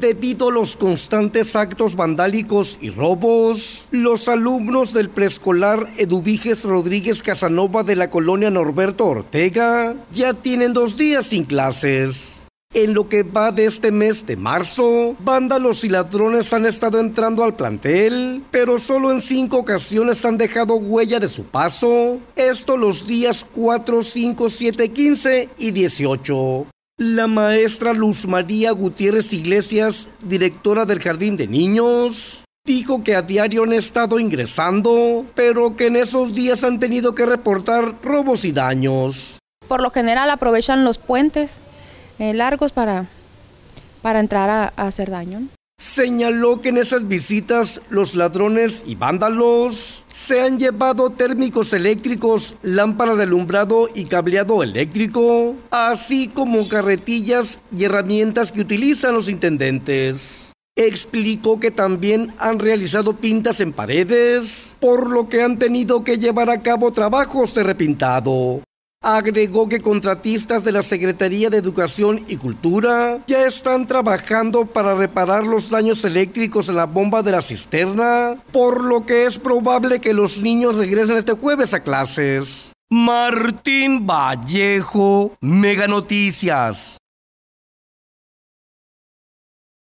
Debido a los constantes actos vandálicos y robos, los alumnos del preescolar Eduviges Rodríguez Casanova de la colonia Norberto Ortega ya tienen dos días sin clases. En lo que va de este mes de marzo, vándalos y ladrones han estado entrando al plantel, pero solo en cinco ocasiones han dejado huella de su paso, esto los días 4, 5, 7, 15 y 18. La maestra Luz María Gutiérrez Iglesias, directora del Jardín de Niños, dijo que a diario han estado ingresando, pero que en esos días han tenido que reportar robos y daños. Por lo general aprovechan los puentes eh, largos para, para entrar a hacer daño. Señaló que en esas visitas los ladrones y vándalos se han llevado térmicos eléctricos, lámparas de alumbrado y cableado eléctrico, así como carretillas y herramientas que utilizan los intendentes. Explicó que también han realizado pintas en paredes, por lo que han tenido que llevar a cabo trabajos de repintado agregó que contratistas de la Secretaría de Educación y Cultura ya están trabajando para reparar los daños eléctricos en la bomba de la cisterna, por lo que es probable que los niños regresen este jueves a clases. Martín Vallejo, Mega Noticias.